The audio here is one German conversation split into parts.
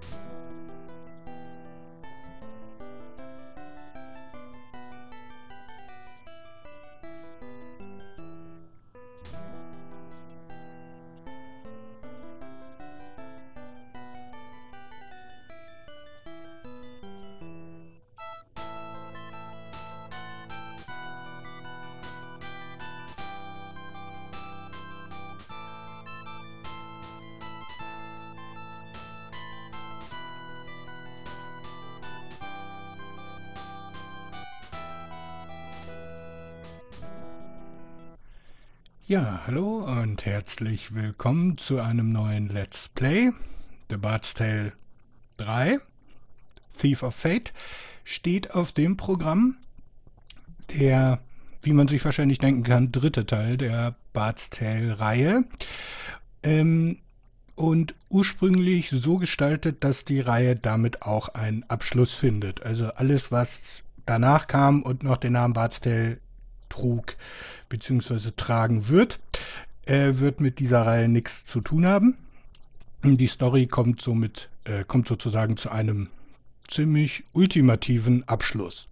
Thank you. Ja, hallo und herzlich willkommen zu einem neuen Let's Play. The Bard's Tale 3, Thief of Fate, steht auf dem Programm. Der, wie man sich wahrscheinlich denken kann, dritte Teil der Bard's Tale Reihe. Ähm, und ursprünglich so gestaltet, dass die Reihe damit auch einen Abschluss findet. Also alles, was danach kam und noch den Namen Bard's Tale trug bzw. tragen wird, äh, wird mit dieser Reihe nichts zu tun haben. Die Story kommt somit, äh, kommt sozusagen zu einem ziemlich ultimativen Abschluss.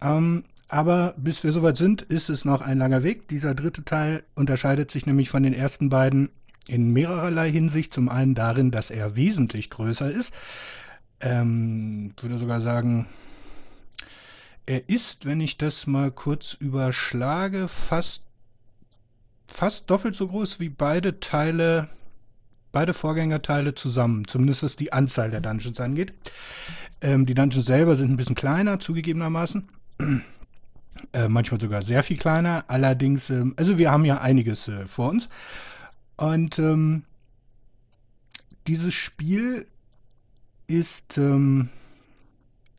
Ähm, aber bis wir soweit sind, ist es noch ein langer Weg. Dieser dritte Teil unterscheidet sich nämlich von den ersten beiden in mehrererlei Hinsicht. Zum einen darin, dass er wesentlich größer ist. Ähm, würde sogar sagen, er ist, wenn ich das mal kurz überschlage, fast, fast doppelt so groß wie beide Teile, beide Vorgängerteile zusammen. Zumindest was die Anzahl der Dungeons angeht. Ähm, die Dungeons selber sind ein bisschen kleiner, zugegebenermaßen. Äh, manchmal sogar sehr viel kleiner. Allerdings, äh, also wir haben ja einiges äh, vor uns. Und ähm, dieses Spiel ist. Ähm,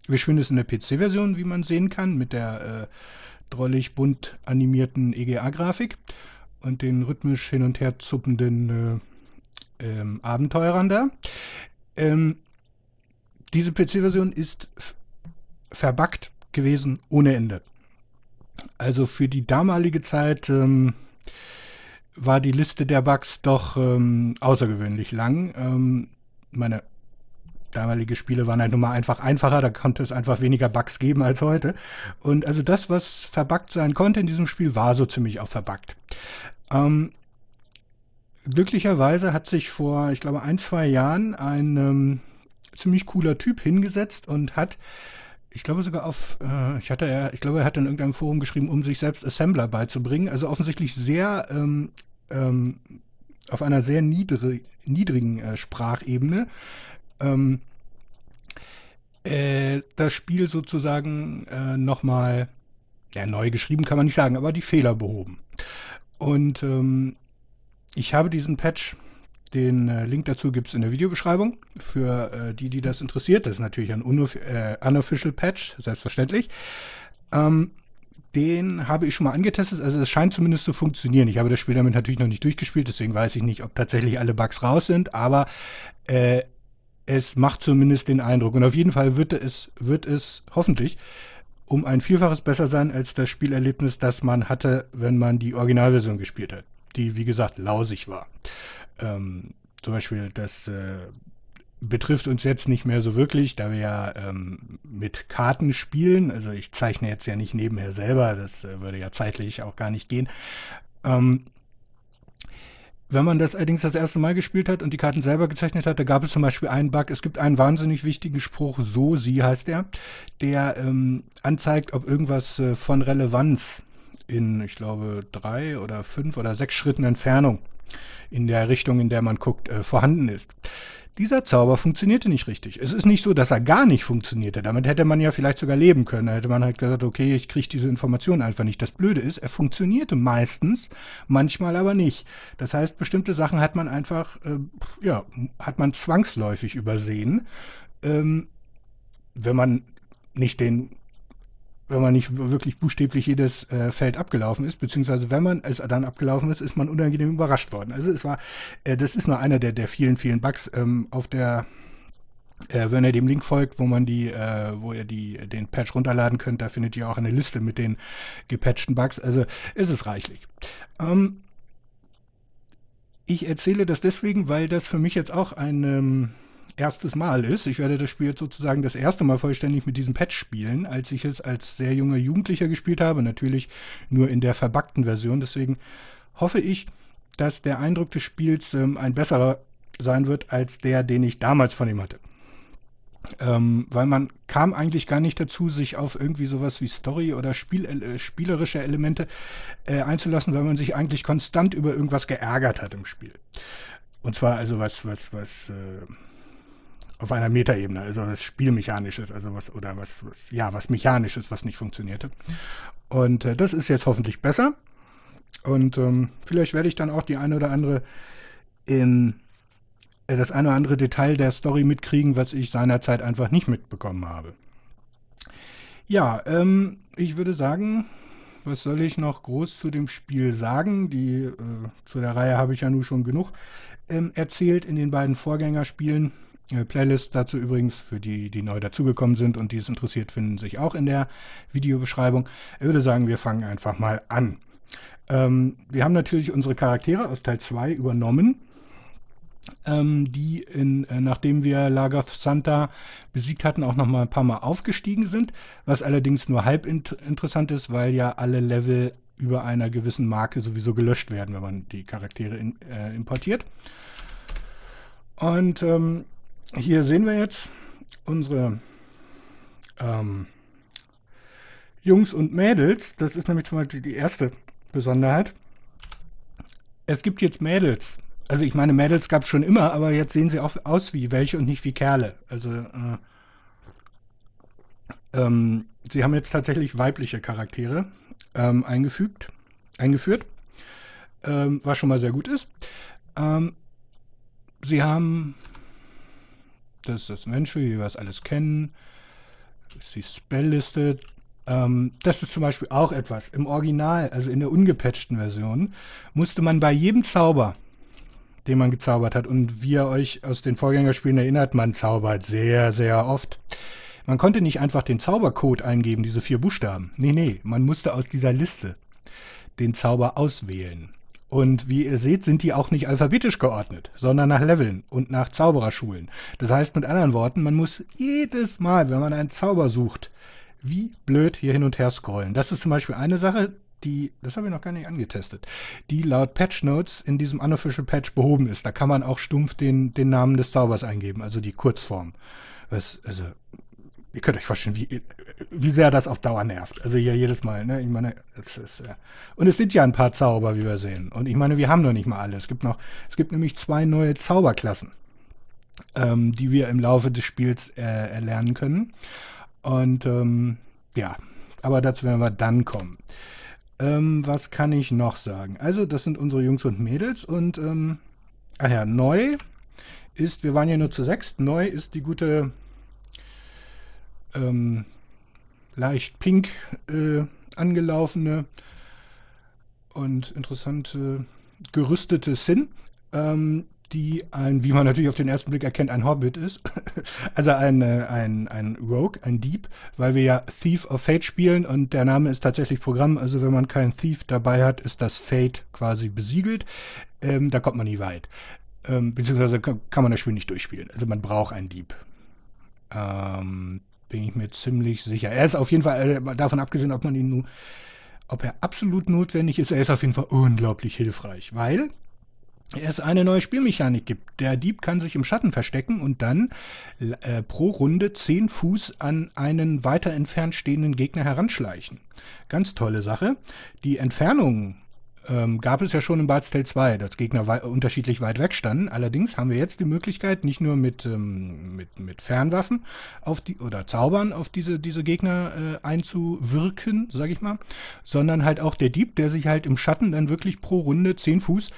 wir Wischwind es in der PC-Version, wie man sehen kann, mit der äh, drollig bunt animierten EGA-Grafik und den rhythmisch hin und her zuppenden äh, ähm, Abenteurern da. Ähm, diese PC-Version ist verbuggt gewesen ohne Ende. Also für die damalige Zeit ähm, war die Liste der Bugs doch ähm, außergewöhnlich lang. Ähm, meine damalige Spiele waren halt nun mal einfach einfacher, da konnte es einfach weniger Bugs geben als heute. Und also das, was verbuggt sein konnte in diesem Spiel, war so ziemlich auch verbuggt. Ähm, glücklicherweise hat sich vor, ich glaube, ein, zwei Jahren ein ähm, ziemlich cooler Typ hingesetzt und hat ich glaube sogar auf, äh, ich hatte ja, ich glaube, er hat in irgendeinem Forum geschrieben, um sich selbst Assembler beizubringen. Also offensichtlich sehr ähm, ähm, auf einer sehr niedrig, niedrigen äh, Sprachebene ähm, äh, das Spiel sozusagen äh, nochmal, ja, neu geschrieben kann man nicht sagen, aber die Fehler behoben. Und ähm, ich habe diesen Patch, den äh, Link dazu gibt es in der Videobeschreibung, für äh, die, die das interessiert. Das ist natürlich ein äh, unofficial Patch, selbstverständlich. Ähm, den habe ich schon mal angetestet, also es scheint zumindest zu funktionieren. Ich habe das Spiel damit natürlich noch nicht durchgespielt, deswegen weiß ich nicht, ob tatsächlich alle Bugs raus sind, aber äh, es macht zumindest den Eindruck. Und auf jeden Fall wird es, wird es hoffentlich um ein Vielfaches besser sein als das Spielerlebnis, das man hatte, wenn man die Originalversion gespielt hat, die wie gesagt lausig war. Ähm, zum Beispiel das äh, betrifft uns jetzt nicht mehr so wirklich, da wir ja ähm, mit Karten spielen. Also ich zeichne jetzt ja nicht nebenher selber, das äh, würde ja zeitlich auch gar nicht gehen. Ähm, wenn man das allerdings das erste Mal gespielt hat und die Karten selber gezeichnet hat, da gab es zum Beispiel einen Bug. Es gibt einen wahnsinnig wichtigen Spruch, so sie heißt er, der ähm, anzeigt, ob irgendwas äh, von Relevanz in, ich glaube, drei oder fünf oder sechs Schritten Entfernung in der Richtung, in der man guckt, äh, vorhanden ist. Dieser Zauber funktionierte nicht richtig. Es ist nicht so, dass er gar nicht funktionierte. Damit hätte man ja vielleicht sogar leben können. Da hätte man halt gesagt, okay, ich kriege diese Information einfach nicht. Das Blöde ist, er funktionierte meistens, manchmal aber nicht. Das heißt, bestimmte Sachen hat man einfach, äh, ja, hat man zwangsläufig übersehen. Ähm, wenn man nicht den wenn man nicht wirklich buchstäblich jedes äh, Feld abgelaufen ist, beziehungsweise wenn man es dann abgelaufen ist, ist man unangenehm überrascht worden. Also es war, äh, das ist nur einer der, der vielen, vielen Bugs ähm, auf der, äh, wenn ihr dem Link folgt, wo man die, äh, wo ihr die, den Patch runterladen könnt, da findet ihr auch eine Liste mit den gepatchten Bugs. Also ist es reichlich. Ähm, ich erzähle das deswegen, weil das für mich jetzt auch ein, ähm, erstes Mal ist. Ich werde das Spiel jetzt sozusagen das erste Mal vollständig mit diesem Patch spielen, als ich es als sehr junger Jugendlicher gespielt habe. Natürlich nur in der verbackten Version. Deswegen hoffe ich, dass der Eindruck des Spiels ähm, ein besserer sein wird als der, den ich damals von ihm hatte. Ähm, weil man kam eigentlich gar nicht dazu, sich auf irgendwie sowas wie Story oder Spiel, äh, spielerische Elemente äh, einzulassen, weil man sich eigentlich konstant über irgendwas geärgert hat im Spiel. Und zwar also was, was, was äh, auf einer Metaebene, also was Spielmechanisches, also was, oder was, was, ja, was Mechanisches, was nicht funktionierte. Und äh, das ist jetzt hoffentlich besser. Und ähm, vielleicht werde ich dann auch die eine oder andere in äh, das eine oder andere Detail der Story mitkriegen, was ich seinerzeit einfach nicht mitbekommen habe. Ja, ähm, ich würde sagen, was soll ich noch groß zu dem Spiel sagen? Die äh, zu der Reihe habe ich ja nun schon genug ähm, erzählt in den beiden Vorgängerspielen. Äh, Playlist dazu übrigens, für die, die neu dazugekommen sind und die es interessiert, finden sich auch in der Videobeschreibung. Ich würde sagen, wir fangen einfach mal an. Ähm, wir haben natürlich unsere Charaktere aus Teil 2 übernommen. Ähm, die in, äh, nachdem wir Lagath Santa besiegt hatten, auch nochmal ein paar Mal aufgestiegen sind, was allerdings nur halb int interessant ist, weil ja alle Level über einer gewissen Marke sowieso gelöscht werden, wenn man die Charaktere in, äh, importiert. Und ähm, hier sehen wir jetzt unsere ähm, Jungs und Mädels. Das ist nämlich zum Beispiel die erste Besonderheit. Es gibt jetzt Mädels. Also ich meine, Mädels gab es schon immer, aber jetzt sehen sie auch aus wie welche und nicht wie Kerle. Also äh, ähm, sie haben jetzt tatsächlich weibliche Charaktere ähm, eingefügt, eingeführt, ähm, was schon mal sehr gut ist. Ähm, sie haben das ist das Venture, wie wir es alles kennen. Sie spelllistet. Ähm, das ist zum Beispiel auch etwas. Im Original, also in der ungepatchten Version, musste man bei jedem Zauber, den man gezaubert hat, und wie ihr euch aus den Vorgängerspielen erinnert, man zaubert sehr, sehr oft. Man konnte nicht einfach den Zaubercode eingeben, diese vier Buchstaben. Nee, nee, man musste aus dieser Liste den Zauber auswählen. Und wie ihr seht, sind die auch nicht alphabetisch geordnet, sondern nach Leveln und nach Zaubererschulen. Das heißt mit anderen Worten, man muss jedes Mal, wenn man einen Zauber sucht, wie blöd hier hin und her scrollen. Das ist zum Beispiel eine Sache, die, das habe ich noch gar nicht angetestet, die laut Patch Notes in diesem unofficial Patch behoben ist. Da kann man auch stumpf den, den Namen des Zaubers eingeben, also die Kurzform. Was, also, ihr könnt euch vorstellen, wie, wie sehr das auf Dauer nervt. Also hier jedes Mal, ne? Ich meine, es ist, ja. Äh, und es sind ja ein paar Zauber, wie wir sehen. Und ich meine, wir haben noch nicht mal alle. Es gibt noch, es gibt nämlich zwei neue Zauberklassen, ähm, die wir im Laufe des Spiels äh, erlernen können. Und ähm, ja, aber dazu werden wir dann kommen. Ähm, was kann ich noch sagen? Also, das sind unsere Jungs und Mädels und ähm, ach ja, neu ist, wir waren ja nur zu sechst, neu ist die gute ähm, leicht pink äh, angelaufene und interessante gerüstete Sin, ähm, die ein, wie man natürlich auf den ersten Blick erkennt, ein Hobbit ist. also ein, äh, ein, ein Rogue, ein Dieb, weil wir ja Thief of Fate spielen und der Name ist tatsächlich Programm. Also wenn man keinen Thief dabei hat, ist das Fate quasi besiegelt. Ähm, da kommt man nie weit. Ähm, beziehungsweise kann man das Spiel nicht durchspielen. Also man braucht einen Dieb. Ähm, bin ich mir ziemlich sicher. Er ist auf jeden Fall, äh, davon abgesehen, ob man ihn nun, ob er absolut notwendig ist, er ist auf jeden Fall unglaublich hilfreich, weil es eine neue Spielmechanik gibt. Der Dieb kann sich im Schatten verstecken und dann äh, pro Runde zehn Fuß an einen weiter entfernt stehenden Gegner heranschleichen. Ganz tolle Sache. Die Entfernung ähm, gab es ja schon in Bartstell 2, dass Gegner wei unterschiedlich weit weg standen. Allerdings haben wir jetzt die Möglichkeit, nicht nur mit, ähm, mit, mit Fernwaffen auf die, oder Zaubern auf diese, diese Gegner äh, einzuwirken, sag ich mal, sondern halt auch der Dieb, der sich halt im Schatten dann wirklich pro Runde zehn Fuß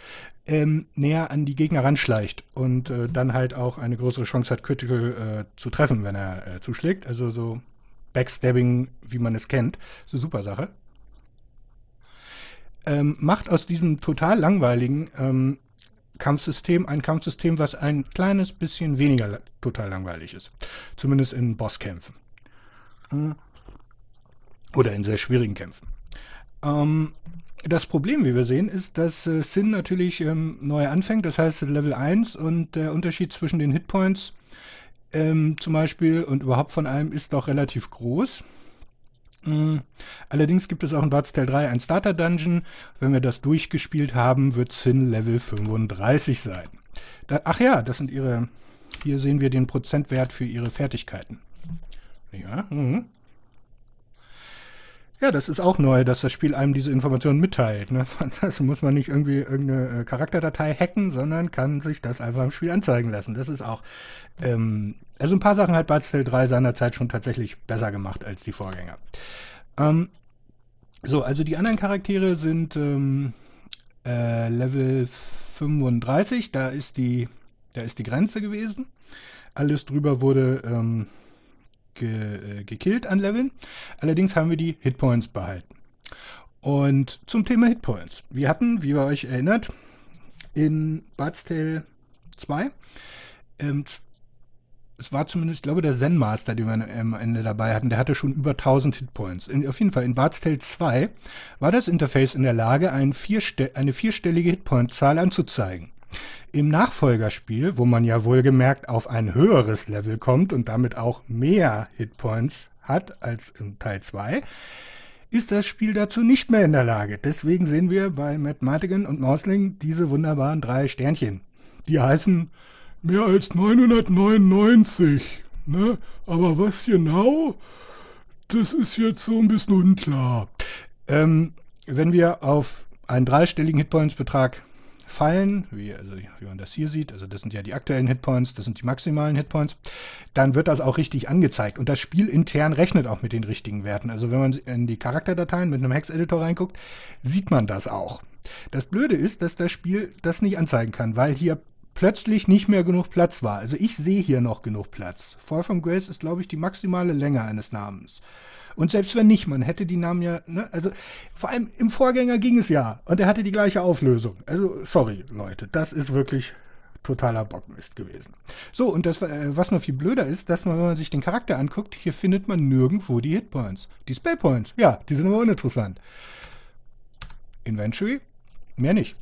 ähm, näher an die Gegner ranschleicht und äh, dann halt auch eine größere Chance hat, Critical äh, zu treffen, wenn er äh, zuschlägt. Also so Backstabbing, wie man es kennt. So super Sache ähm, macht aus diesem total langweiligen ähm, Kampfsystem ein Kampfsystem, was ein kleines bisschen weniger total langweilig ist. Zumindest in Bosskämpfen. Hm. Oder in sehr schwierigen Kämpfen. Ähm, das Problem, wie wir sehen, ist, dass äh, Sin natürlich ähm, neu anfängt, das heißt Level 1 und der Unterschied zwischen den Hitpoints ähm, zum Beispiel und überhaupt von allem ist doch relativ groß. Hm. Allerdings gibt es auch in Bart's Tale 3 ein Starter Dungeon. Wenn wir das durchgespielt haben, wird Sin Level 35 sein. Da, ach ja, das sind ihre. Hier sehen wir den Prozentwert für ihre Fertigkeiten. Ja, mhm. Ja, das ist auch neu, dass das Spiel einem diese Informationen mitteilt. Ne? Das muss man nicht irgendwie irgendeine äh, Charakterdatei hacken, sondern kann sich das einfach im Spiel anzeigen lassen. Das ist auch. Ähm, also ein paar Sachen hat Baldur's Tale 3 seinerzeit schon tatsächlich besser gemacht als die Vorgänger. Ähm, so, also die anderen Charaktere sind ähm, äh, Level 35, da ist die, da ist die Grenze gewesen. Alles drüber wurde ähm, ge, äh, gekillt an Leveln. Allerdings haben wir die Hitpoints behalten. Und zum Thema Hitpoints. Wir hatten, wie ihr euch erinnert, in Bart's Tale 2, ähm, es war zumindest, ich glaube, der Zen Master, den wir am Ende dabei hatten, der hatte schon über 1000 Hitpoints. In, auf jeden Fall, in Bart's Tale 2 war das Interface in der Lage, ein vierste eine vierstellige Hitpoint-Zahl anzuzeigen. Im Nachfolgerspiel, wo man ja wohlgemerkt auf ein höheres Level kommt und damit auch mehr Hitpoints hat als im Teil 2, ist das Spiel dazu nicht mehr in der Lage. Deswegen sehen wir bei Matt Martigan und Morsling diese wunderbaren drei Sternchen. Die heißen mehr als 999. Ne? Aber was genau, das ist jetzt so ein bisschen unklar. Ähm, wenn wir auf einen dreistelligen Hitpoints-Betrag fallen, wie, also, wie man das hier sieht, also das sind ja die aktuellen Hitpoints, das sind die maximalen Hitpoints, dann wird das auch richtig angezeigt. Und das Spiel intern rechnet auch mit den richtigen Werten. Also wenn man in die Charakterdateien mit einem Hex-Editor reinguckt, sieht man das auch. Das Blöde ist, dass das Spiel das nicht anzeigen kann, weil hier plötzlich nicht mehr genug Platz war. Also ich sehe hier noch genug Platz. Fall from Grace ist, glaube ich, die maximale Länge eines Namens. Und selbst wenn nicht, man hätte die Namen ja, ne? also vor allem im Vorgänger ging es ja und er hatte die gleiche Auflösung. Also sorry Leute, das ist wirklich totaler Bockmist gewesen. So, und das, äh, was noch viel blöder ist, dass man, wenn man sich den Charakter anguckt, hier findet man nirgendwo die Hitpoints. Die Spellpoints, ja, die sind aber uninteressant. Inventory, mehr nicht.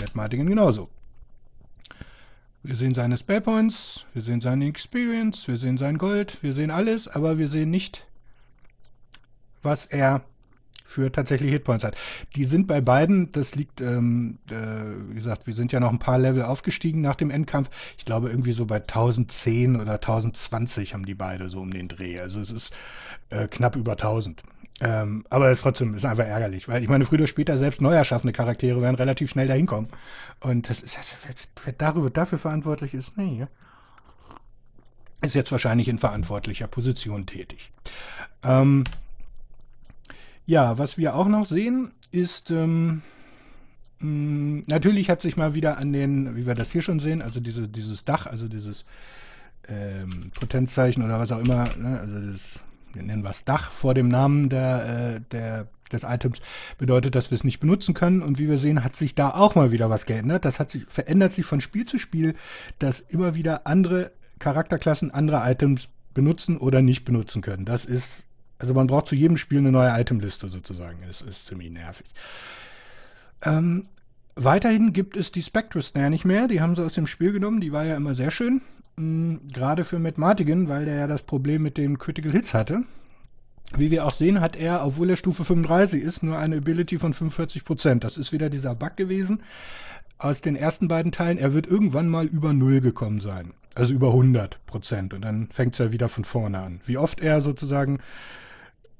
Mit Martingen genauso. Wir sehen seine Spellpoints, wir sehen seine Experience, wir sehen sein Gold, wir sehen alles, aber wir sehen nicht was er für tatsächliche Hitpoints hat. Die sind bei beiden, das liegt, ähm, äh, wie gesagt, wir sind ja noch ein paar Level aufgestiegen nach dem Endkampf. Ich glaube, irgendwie so bei 1010 oder 1020 haben die beide so um den Dreh. Also es ist äh, knapp über 1000. Ähm, aber es ist trotzdem ist einfach ärgerlich, weil ich meine, früher oder später selbst neu erschaffene Charaktere werden relativ schnell dahin kommen. Und das ist, also, wer darüber dafür verantwortlich ist, nee. Ist jetzt wahrscheinlich in verantwortlicher Position tätig. Ähm, ja, was wir auch noch sehen, ist ähm, mh, natürlich hat sich mal wieder an den, wie wir das hier schon sehen, also diese, dieses Dach, also dieses ähm, Potenzzeichen oder was auch immer, ne, also das, wir nennen was Dach vor dem Namen der, äh, der des Items bedeutet, dass wir es nicht benutzen können. Und wie wir sehen, hat sich da auch mal wieder was geändert. Das hat sich, verändert sich von Spiel zu Spiel, dass immer wieder andere Charakterklassen andere Items benutzen oder nicht benutzen können. Das ist also man braucht zu jedem Spiel eine neue Itemliste sozusagen. Das ist ziemlich nervig. Ähm, weiterhin gibt es die Spectre Snare nicht mehr. Die haben sie aus dem Spiel genommen. Die war ja immer sehr schön. Mhm, Gerade für Matt Martigan, weil der ja das Problem mit den Critical Hits hatte. Wie wir auch sehen, hat er, obwohl er Stufe 35 ist, nur eine Ability von 45%. Das ist wieder dieser Bug gewesen aus den ersten beiden Teilen. Er wird irgendwann mal über 0 gekommen sein. Also über 100 Und dann fängt es ja wieder von vorne an. Wie oft er sozusagen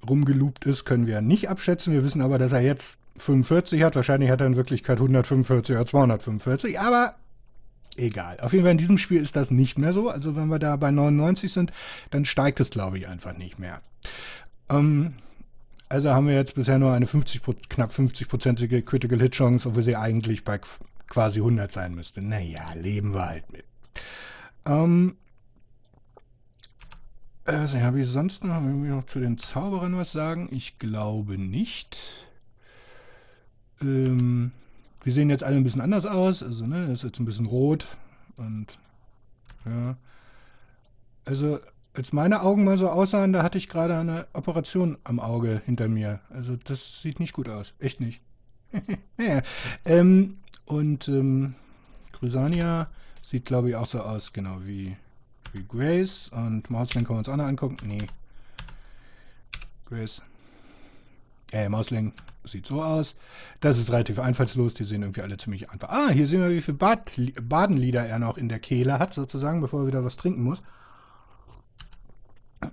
rumgeloopt ist, können wir nicht abschätzen. Wir wissen aber, dass er jetzt 45 hat. Wahrscheinlich hat er in Wirklichkeit 145 oder 245, aber egal. Auf jeden Fall in diesem Spiel ist das nicht mehr so. Also wenn wir da bei 99 sind, dann steigt es, glaube ich, einfach nicht mehr. Ähm, also haben wir jetzt bisher nur eine 50, knapp 50-prozentige Critical Hit Chance, obwohl sie eigentlich bei quasi 100 sein müsste. Naja, leben wir halt mit. Ähm, also, habe ich sonst noch, noch zu den Zauberern was sagen? Ich glaube nicht. Ähm, wir sehen jetzt alle ein bisschen anders aus. Also, ne, ist jetzt ein bisschen rot. Und, ja. Also, als meine Augen mal so aussahen, da hatte ich gerade eine Operation am Auge hinter mir. Also, das sieht nicht gut aus. Echt nicht. naja. ähm, und, ähm, Grisania sieht, glaube ich, auch so aus, genau wie Beispiel Grace und Mausling können wir uns auch noch angucken. Nee. Grace. Äh, Mausling sieht so aus. Das ist relativ einfallslos. Die sehen irgendwie alle ziemlich einfach. Ah, hier sehen wir, wie viele Bad Badenlieder er noch in der Kehle hat, sozusagen, bevor er wieder was trinken muss.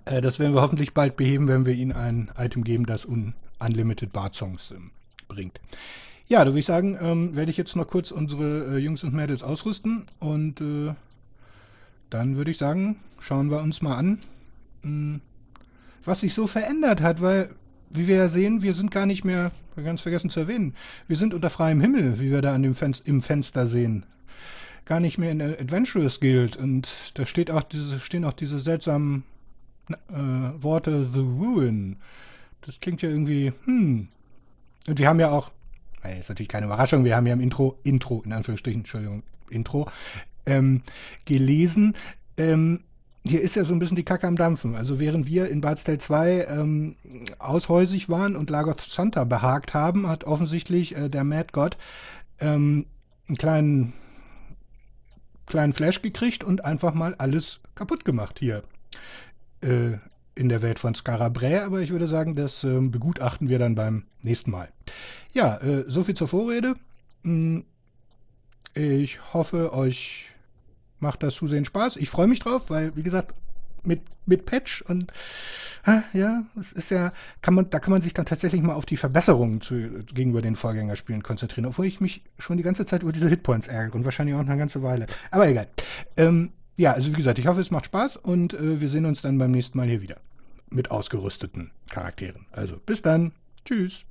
Äh, das werden wir hoffentlich bald beheben, wenn wir ihm ein Item geben, das un Unlimited Bad Songs ähm, bringt. Ja, da würde ich sagen, ähm, werde ich jetzt noch kurz unsere äh, Jungs und Mädels ausrüsten und äh, dann würde ich sagen, schauen wir uns mal an, hm, was sich so verändert hat, weil, wie wir ja sehen, wir sind gar nicht mehr, ganz vergessen zu erwähnen, wir sind unter freiem Himmel, wie wir da an dem Fenster, im Fenster sehen. Gar nicht mehr in der Adventurous Guild und da steht auch diese, stehen auch diese seltsamen äh, Worte The Ruin. Das klingt ja irgendwie, hm. Und wir haben ja auch, ist natürlich keine Überraschung, wir haben ja im Intro, Intro, in Anführungsstrichen, Entschuldigung, Intro, ähm, gelesen. Ähm, hier ist ja so ein bisschen die Kacke am Dampfen. Also während wir in Bartstel 2 ähm, aushäusig waren und Lagos Santa behagt haben, hat offensichtlich äh, der Mad God ähm, einen kleinen, kleinen Flash gekriegt und einfach mal alles kaputt gemacht hier äh, in der Welt von Scarabrä. Aber ich würde sagen, das äh, begutachten wir dann beim nächsten Mal. Ja, äh, so zur Vorrede. Hm, ich hoffe, euch macht das Zusehen Spaß. Ich freue mich drauf, weil, wie gesagt, mit, mit Patch und ah, ja, es ist ja, kann man, da kann man sich dann tatsächlich mal auf die Verbesserungen zu, gegenüber den Vorgängerspielen konzentrieren, obwohl ich mich schon die ganze Zeit über diese Hitpoints ärgere und wahrscheinlich auch eine ganze Weile. Aber egal. Ähm, ja, also wie gesagt, ich hoffe, es macht Spaß und äh, wir sehen uns dann beim nächsten Mal hier wieder. Mit ausgerüsteten Charakteren. Also bis dann. Tschüss.